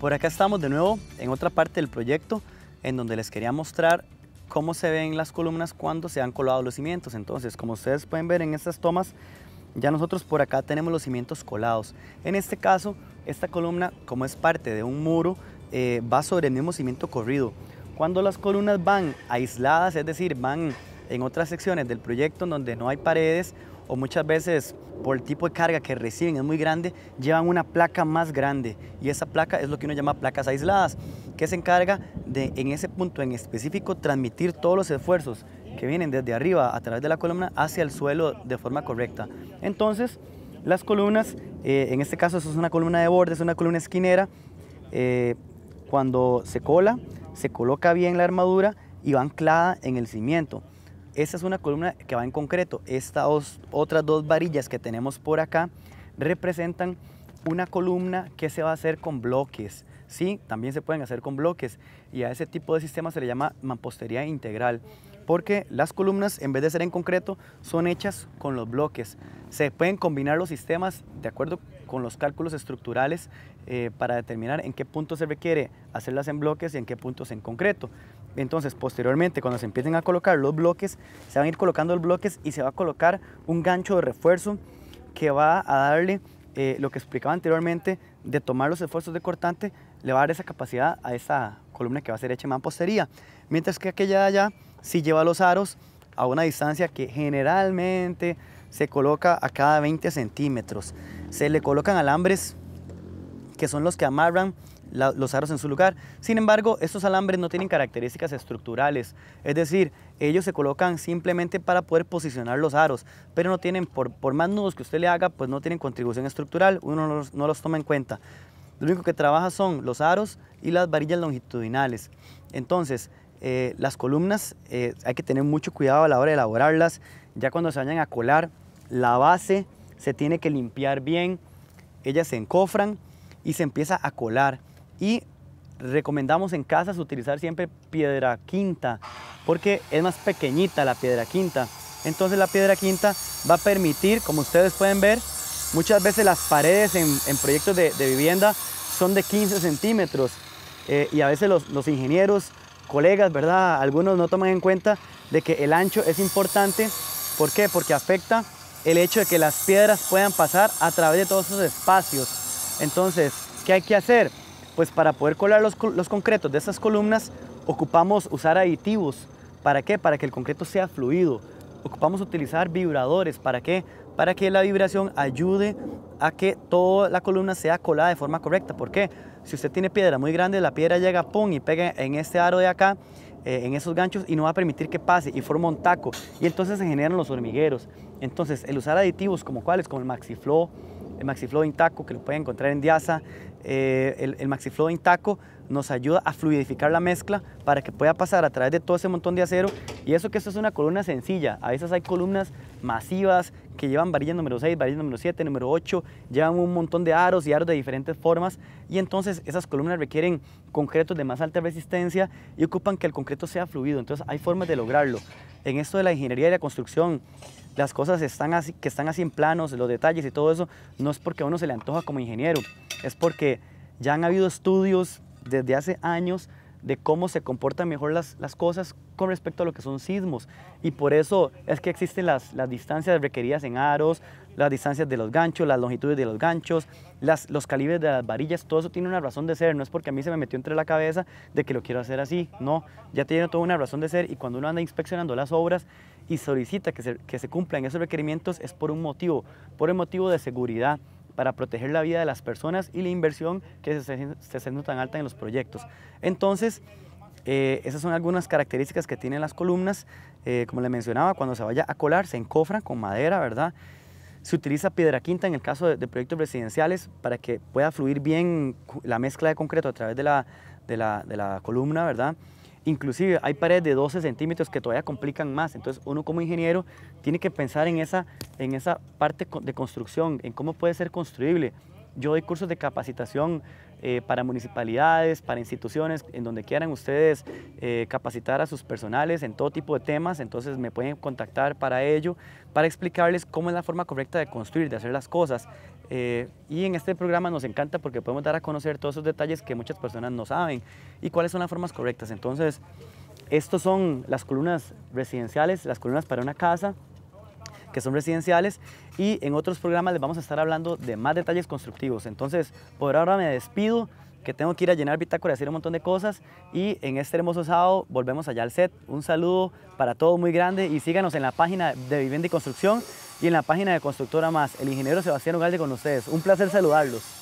Por acá estamos de nuevo en otra parte del proyecto en donde les quería mostrar cómo se ven las columnas cuando se han colado los cimientos. Entonces, como ustedes pueden ver en estas tomas, ya nosotros por acá tenemos los cimientos colados. En este caso, esta columna, como es parte de un muro, eh, va sobre el mismo cimiento corrido. Cuando las columnas van aisladas, es decir, van en otras secciones del proyecto donde no hay paredes o muchas veces por el tipo de carga que reciben es muy grande, llevan una placa más grande y esa placa es lo que uno llama placas aisladas, que se encarga de en ese punto en específico transmitir todos los esfuerzos que vienen desde arriba a través de la columna hacia el suelo de forma correcta. Entonces, las columnas, eh, en este caso eso es una columna de borde, es una columna esquinera, eh, cuando se cola, se coloca bien la armadura y va anclada en el cimiento esa es una columna que va en concreto. Estas otras dos varillas que tenemos por acá representan una columna que se va a hacer con bloques. Sí, también se pueden hacer con bloques y a ese tipo de sistema se le llama mampostería integral porque las columnas en vez de ser en concreto son hechas con los bloques. Se pueden combinar los sistemas de acuerdo con los cálculos estructurales eh, para determinar en qué punto se requiere hacerlas en bloques y en qué puntos en concreto entonces posteriormente cuando se empiecen a colocar los bloques, se van a ir colocando los bloques y se va a colocar un gancho de refuerzo que va a darle eh, lo que explicaba anteriormente de tomar los esfuerzos de cortante, le va a dar esa capacidad a esa columna que va a ser hecha en mampostería. Mientras que aquella de allá si lleva los aros a una distancia que generalmente se coloca a cada 20 centímetros. Se le colocan alambres que son los que amarran los aros en su lugar. Sin embargo, estos alambres no tienen características estructurales, es decir, ellos se colocan simplemente para poder posicionar los aros, pero no tienen, por, más nudos que usted le haga, pues no tienen contribución estructural, uno no los, toma en cuenta. Lo único que trabaja son los aros y las varillas longitudinales. Entonces, eh, las columnas eh, hay que tener mucho cuidado a la hora de elaborarlas. Ya cuando se vayan a colar, la base se tiene que limpiar bien, ellas se encofran y se empieza a colar. Y recomendamos en casas utilizar siempre piedra quinta, porque es más pequeñita la piedra quinta. Entonces la piedra quinta va a permitir, como ustedes pueden ver, muchas veces las paredes en, proyectos de, vivienda son de 15 centímetros eh, y a veces los, los ingenieros, colegas, ¿verdad? Algunos no toman en cuenta de que el ancho es importante. ¿Por qué? Porque afecta el hecho de que las piedras puedan pasar a través de todos esos espacios. Entonces, ¿qué hay que hacer? Pues para poder colar los, concretos de esas columnas ocupamos usar aditivos. ¿Para qué? Para que el concreto sea fluido. Ocupamos utilizar vibradores. ¿Para qué? Para que la vibración ayude a que toda la columna sea colada de forma correcta. ¿Por qué? Si usted tiene piedra muy grande, la piedra llega, pon y pega en este aro de acá, eh, en esos ganchos, y no va a permitir que pase y forma un taco. Y entonces se generan los hormigueros. Entonces, el usar aditivos como cuáles, como el maxiflow, el MaxiFlow Intaco, que lo pueden encontrar en Diasa. Eh, el, el MaxiFlow Intaco nos ayuda a fluidificar la mezcla para que pueda pasar a través de todo ese montón de acero. Y eso que esto es una columna sencilla. A veces hay columnas masivas que llevan varillas número 6, varillas número 7, número 8, llevan un montón de aros y aros de diferentes formas y entonces esas columnas requieren concretos de más alta resistencia y ocupan que el concreto sea fluido, entonces hay formas de lograrlo. En esto de la ingeniería y la construcción, las cosas están así, que están así en planos, los detalles y todo eso, no es porque a uno se le antoja como ingeniero, es porque ya han habido estudios desde hace años de cómo se comportan mejor las, cosas con respecto a lo que son sismos. Y por eso es que existen las, distancias requeridas en aros, las distancias de los ganchos, las longitudes de los ganchos, los calibres de las varillas, todo eso tiene una razón de ser. No es porque a mí se me metió entre la cabeza de que lo quiero hacer así, no. Ya tiene toda una razón de ser y cuando uno anda inspeccionando las obras y solicita que que se cumplan esos requerimientos es por un motivo, por el motivo de seguridad para proteger la vida de las personas y la inversión que se está haciendo tan alta en los proyectos. Entonces, eh, esas son algunas características que tienen las columnas. Eh, como le mencionaba, cuando se vaya a colar, se encofran con madera, ¿verdad? Se utiliza piedra quinta en el caso de, proyectos residenciales para que pueda fluir bien la mezcla de concreto a través de la columna, ¿verdad? Inclusive hay paredes de 12 centímetros que todavía complican más. Entonces uno como ingeniero tiene que pensar en esa, en esa parte de construcción, en cómo puede ser construible. Yo doy cursos de capacitación eh, para municipalidades, para instituciones, en donde quieran ustedes eh, capacitar a sus personales en todo tipo de temas, entonces me pueden contactar para ello, para explicarles cómo es la forma correcta de construir, de hacer las cosas. Eh, y en este programa nos encanta porque podemos dar a conocer todos esos detalles que muchas personas no saben y cuáles son las formas correctas. Entonces, estos son las columnas residenciales, las columnas para una casa, que son residenciales, y en otros programas les vamos a estar hablando de más detalles constructivos. Entonces, por ahora me despido, que tengo que ir a llenar bitácora y hacer un montón de cosas, y en este hermoso sábado volvemos allá al set. Un saludo para todos muy grande y síganos en la página de Vivienda y Construcción y en la página de Constructora Más. El ingeniero Sebastián Ugalde con ustedes. Un placer saludarlos.